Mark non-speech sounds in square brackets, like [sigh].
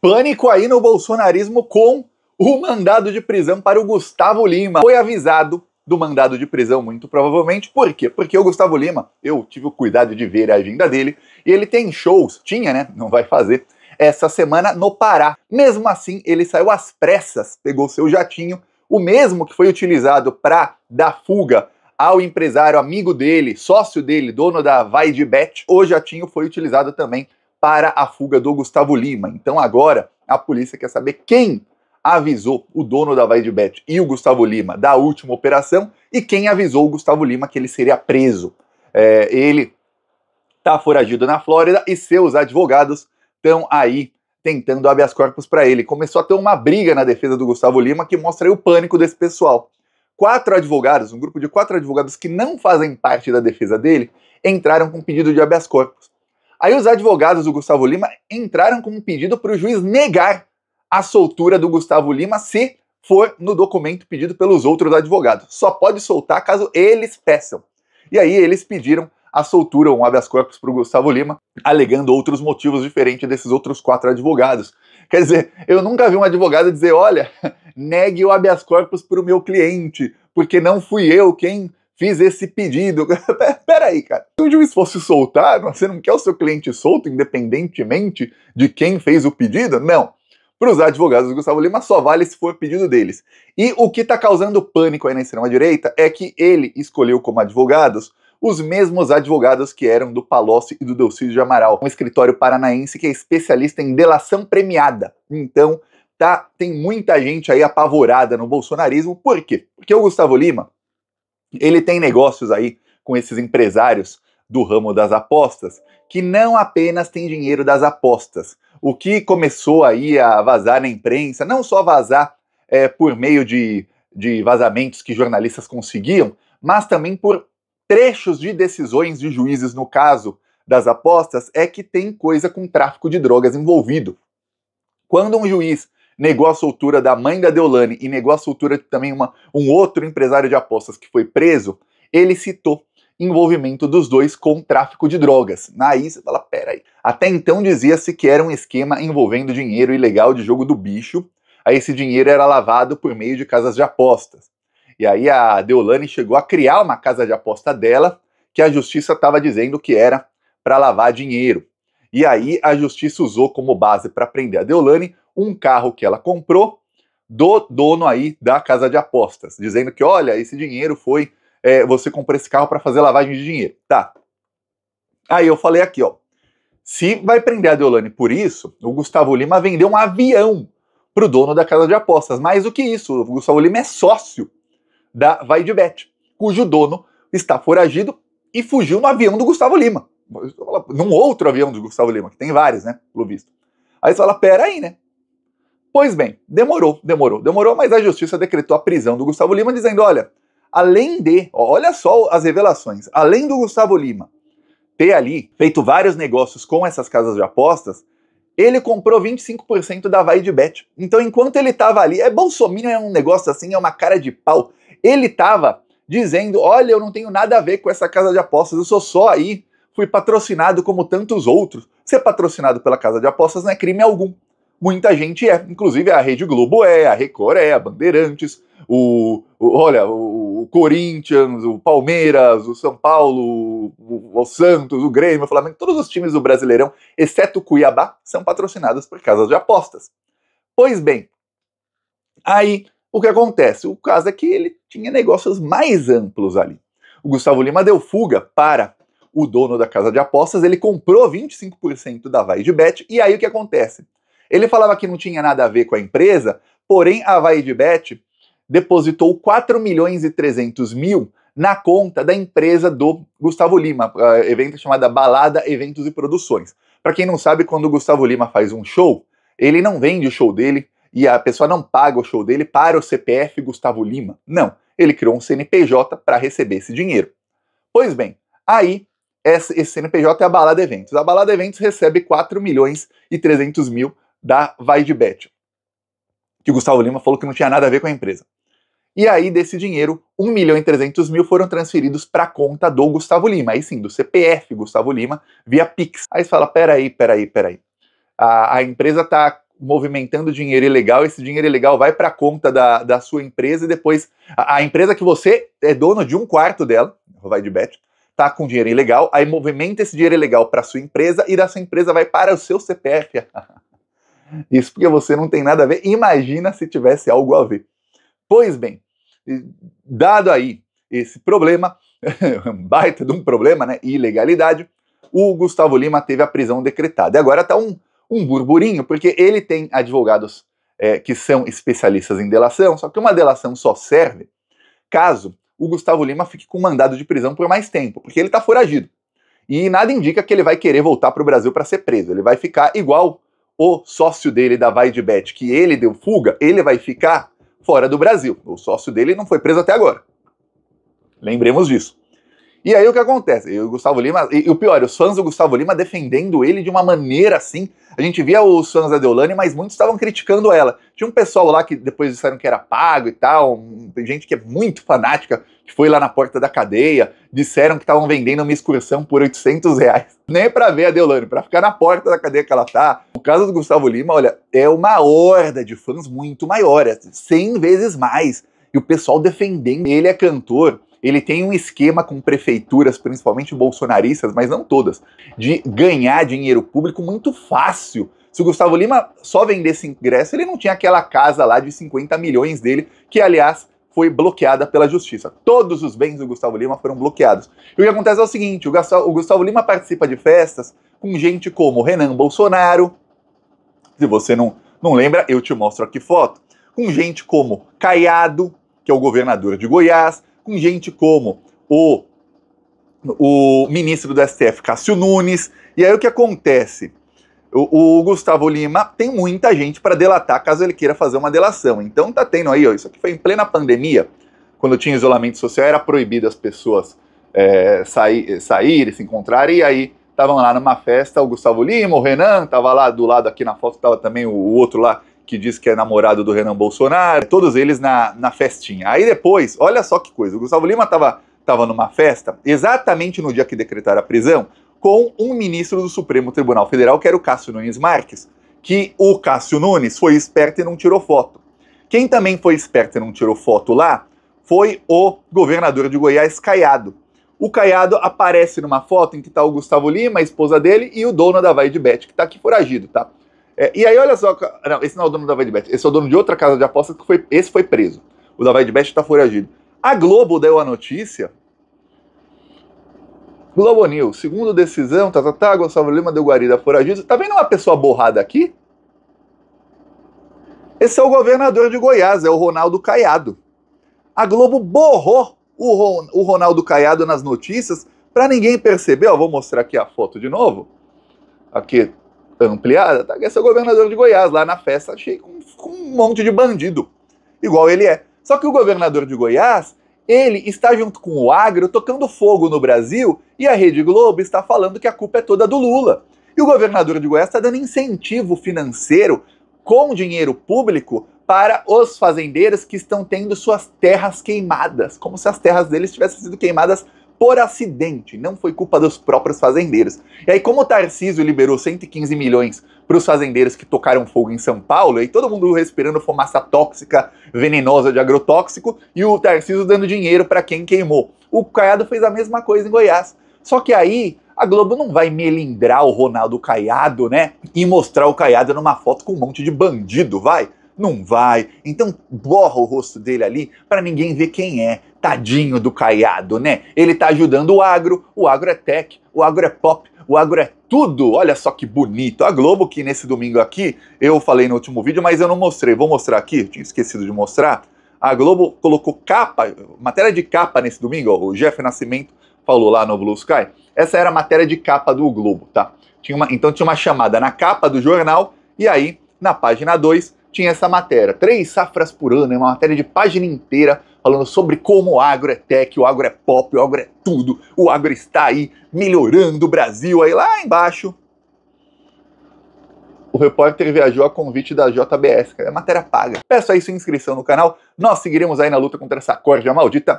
Pânico aí no bolsonarismo com o mandado de prisão para o Gustavo Lima. Foi avisado do mandado de prisão, muito provavelmente. Por quê? Porque o Gustavo Lima, eu tive o cuidado de ver a agenda dele, e ele tem shows, tinha, né? Não vai fazer, essa semana no Pará. Mesmo assim, ele saiu às pressas, pegou seu jatinho, o mesmo que foi utilizado para dar fuga ao empresário amigo dele, sócio dele, dono da Vai de Bet, o jatinho foi utilizado também para a fuga do Gustavo Lima. Então agora a polícia quer saber quem avisou o dono da Vaidbet e o Gustavo Lima da última operação e quem avisou o Gustavo Lima que ele seria preso. É, ele está foragido na Flórida e seus advogados estão aí tentando habeas corpus para ele. Começou a ter uma briga na defesa do Gustavo Lima que mostra o pânico desse pessoal. Quatro advogados, um grupo de quatro advogados que não fazem parte da defesa dele, entraram com um pedido de habeas corpus. Aí os advogados do Gustavo Lima entraram com um pedido para o juiz negar a soltura do Gustavo Lima se for no documento pedido pelos outros advogados. Só pode soltar caso eles peçam. E aí eles pediram a soltura, um habeas corpus para o Gustavo Lima, alegando outros motivos diferentes desses outros quatro advogados. Quer dizer, eu nunca vi um advogado dizer: olha, [laughs] negue o habeas corpus para o meu cliente, porque não fui eu quem fiz esse pedido. [laughs] Peraí, cara. Se o juiz fosse soltar, você não quer o seu cliente solto, independentemente de quem fez o pedido? Não. Para os advogados do Gustavo Lima, só vale se for pedido deles. E o que está causando pânico aí na extrema-direita é que ele escolheu como advogados os mesmos advogados que eram do Palocci e do Delcídio de Amaral, um escritório paranaense que é especialista em delação premiada. Então, tá, tem muita gente aí apavorada no bolsonarismo. Por quê? Porque o Gustavo Lima ele tem negócios aí com esses empresários do ramo das apostas, que não apenas tem dinheiro das apostas. O que começou aí a vazar na imprensa, não só vazar é, por meio de, de vazamentos que jornalistas conseguiam, mas também por trechos de decisões de juízes no caso das apostas, é que tem coisa com tráfico de drogas envolvido. Quando um juiz negou a soltura da mãe da Deolane e negou a soltura de também uma, um outro empresário de apostas que foi preso, ele citou envolvimento dos dois com tráfico de drogas. Aí você fala, peraí. Até então dizia-se que era um esquema envolvendo dinheiro ilegal de jogo do bicho. Aí esse dinheiro era lavado por meio de casas de apostas. E aí a Deolane chegou a criar uma casa de aposta dela, que a justiça estava dizendo que era para lavar dinheiro. E aí a justiça usou como base para prender a Deolane um carro que ela comprou do dono aí da casa de apostas, dizendo que olha, esse dinheiro foi é, você comprou esse carro para fazer lavagem de dinheiro, tá? Aí eu falei aqui, ó, se vai prender a Deolane por isso, o Gustavo Lima vendeu um avião pro dono da casa de apostas. Mais do que isso, o Gustavo Lima é sócio da Vai de Bet, cujo dono está foragido e fugiu no avião do Gustavo Lima. Num outro avião do Gustavo Lima, que tem vários, né? Pelo visto. Aí você fala, pera aí, né? Pois bem, demorou, demorou, demorou, mas a justiça decretou a prisão do Gustavo Lima, dizendo: olha, além de, olha só as revelações, além do Gustavo Lima ter ali feito vários negócios com essas casas de apostas, ele comprou 25% da Vai de Bet. Então, enquanto ele estava ali, é Bolsonaro, é um negócio assim, é uma cara de pau. Ele estava dizendo: olha, eu não tenho nada a ver com essa casa de apostas, eu sou só aí, fui patrocinado como tantos outros. Ser patrocinado pela casa de apostas não é crime algum muita gente é. Inclusive a Rede Globo é, a Record é, a Bandeirantes, o, o olha, o, Corinthians, o Palmeiras, o São Paulo, o, o, Santos, o Grêmio, o Flamengo, todos os times do Brasileirão, exceto o Cuiabá, são patrocinados por casas de apostas. Pois bem, aí o que acontece? O caso é que ele tinha negócios mais amplos ali. O Gustavo Lima deu fuga para o dono da casa de apostas, ele comprou 25% da Vai de Bet, e aí o que acontece? Ele falava que não tinha nada a ver com a empresa, porém a Vaidbet depositou 4 milhões e 300 mil na conta da empresa do Gustavo Lima, evento chamada Balada Eventos e Produções. Para quem não sabe, quando o Gustavo Lima faz um show, ele não vende o show dele e a pessoa não paga o show dele para o CPF Gustavo Lima. Não, ele criou um CNPJ para receber esse dinheiro. Pois bem, aí esse CNPJ é a Balada Eventos. A Balada Eventos recebe 4 milhões e 300 mil da Vaidbet, que o Gustavo Lima falou que não tinha nada a ver com a empresa. E aí, desse dinheiro, 1 milhão e 300 mil foram transferidos para a conta do Gustavo Lima, aí sim, do CPF Gustavo Lima, via Pix. Aí você fala, peraí, peraí, peraí. A, a empresa está movimentando dinheiro ilegal, esse dinheiro ilegal vai para a conta da, da sua empresa e depois a, a, empresa que você é dono de um quarto dela, vai de bet, tá com dinheiro ilegal, aí movimenta esse dinheiro ilegal para sua empresa e da sua empresa vai para o seu CPF. [laughs] Isso porque você não tem nada a ver. Imagina se tivesse algo a ver. Pois bem, dado aí esse problema, [laughs] baita de um problema, né? Ilegalidade, o Gustavo Lima teve a prisão decretada. E agora tá um, um burburinho, porque ele tem advogados é, que são especialistas em delação, só que uma delação só serve caso o Gustavo Lima fique com mandado de prisão por mais tempo, porque ele está foragido. E nada indica que ele vai querer voltar para o Brasil para ser preso. Ele vai ficar igual o sócio dele da Vaidbet, que ele deu fuga, ele vai ficar fora do Brasil. O sócio dele não foi preso até agora. Lembremos disso. E aí o que acontece? o Gustavo Lima, e, e o pior, os fãs do Gustavo Lima defendendo ele de uma maneira assim. A gente via os fãs da Deolane, mas muitos estavam criticando ela. Tinha um pessoal lá que depois disseram que era pago e tal, tem gente que é muito fanática, que foi lá na porta da cadeia, disseram que estavam vendendo uma excursão por 800 reais. [laughs] Nem pra ver a Deolane, pra ficar na porta da cadeia que ela tá. O caso do Gustavo Lima, olha, é uma horda de fãs muito maior, 100 vezes mais. E o pessoal defendendo, ele é cantor, ele tem um esquema com prefeituras, principalmente bolsonaristas, mas não todas, de ganhar dinheiro público muito fácil. Se o Gustavo Lima só vendesse ingresso, ele não tinha aquela casa lá de 50 milhões dele, que aliás foi bloqueada pela justiça. Todos os bens do Gustavo Lima foram bloqueados. E o que acontece é o seguinte: o Gustavo, Lima participa de festas com gente como Renan Bolsonaro. Se você não, não lembra, eu te mostro aqui foto. Com gente como Caiado, que é o governador de Goiás, com gente como o, o ministro do STF, Cássio Nunes. E aí o que acontece? O, o Gustavo Lima tem muita gente para delatar caso ele queira fazer uma delação. Então tá tendo aí, ó, isso aqui foi em plena pandemia, quando tinha isolamento social, era proibido as pessoas é, sair, sair, se encontrarem, e aí estavam lá numa festa, o Gustavo Lima, o Renan, tava lá do lado aqui na foto, tava também o outro lá que diz que é namorado do Renan Bolsonaro, todos eles na, na festinha. Aí depois, olha só que coisa, o Gustavo Lima estava tava numa festa, exatamente no dia que decretaram a prisão, com um ministro do Supremo Tribunal Federal, que era o Cássio Nunes Marques, que o Cássio Nunes foi esperto e não tirou foto. Quem também foi esperto e não tirou foto lá foi o governador de Goiás, Caiado. O Caiado aparece numa foto em que está o Gustavo Lima, a esposa dele, e o dono da Vai de Bet, que está aqui foragido, tá? É, e aí, olha só. Não, esse não é o dono da de Bet. Esse é o dono de outra casa de apostas que foi, esse foi preso. O de Bet está foragido. A Globo deu a notícia. Globo News, segundo decisão, tá, tá, tá, Gonçalo Lima deu guarida foragido. Tá vendo uma pessoa borrada aqui? Esse é o governador de Goiás, é o Ronaldo Caiado. A Globo borrou o, Ron, o Ronaldo Caiado nas notícias para ninguém perceber. Ó, vou mostrar aqui a foto de novo. Aqui ampliada, tá? o é governador de Goiás lá na festa cheio com, com um monte de bandido, igual ele é. Só que o governador de Goiás, ele está junto com o agro tocando fogo no Brasil e a Rede Globo está falando que a culpa é toda do Lula. E o governador de Goiás está dando incentivo financeiro com dinheiro público para os fazendeiros que estão tendo suas terras queimadas, como se as terras deles tivessem sido queimadas por acidente, não foi culpa dos próprios fazendeiros. E aí, como o Tarcísio liberou 115 milhões para os fazendeiros que tocaram fogo em São Paulo, e todo mundo respirando fumaça tóxica, venenosa de agrotóxico, e o Tarcísio dando dinheiro para quem queimou. O Caiado fez a mesma coisa em Goiás. Só que aí a Globo não vai melindrar o Ronaldo Caiado, né? E mostrar o Caiado numa foto com um monte de bandido, vai? Não vai. Então borra o rosto dele ali para ninguém ver quem é. Tadinho do caiado, né? Ele tá ajudando o agro, o agro é tech, o agro é pop, o agro é tudo. Olha só que bonito. A Globo, que nesse domingo aqui, eu falei no último vídeo, mas eu não mostrei. Vou mostrar aqui, tinha esquecido de mostrar. A Globo colocou capa, matéria de capa nesse domingo, o Jeff Nascimento falou lá no Blue Sky. Essa era a matéria de capa do Globo, tá? Tinha uma, então tinha uma chamada na capa do jornal e aí, na página 2, tinha essa matéria. Três safras por ano, é uma matéria de página inteira falando sobre como o agro é tech, o agro é pop, o agro é tudo, o agro está aí melhorando o Brasil. Aí lá embaixo, o repórter viajou a convite da JBS, cara, é matéria paga. Peço aí sua inscrição no canal, nós seguiremos aí na luta contra essa corja maldita.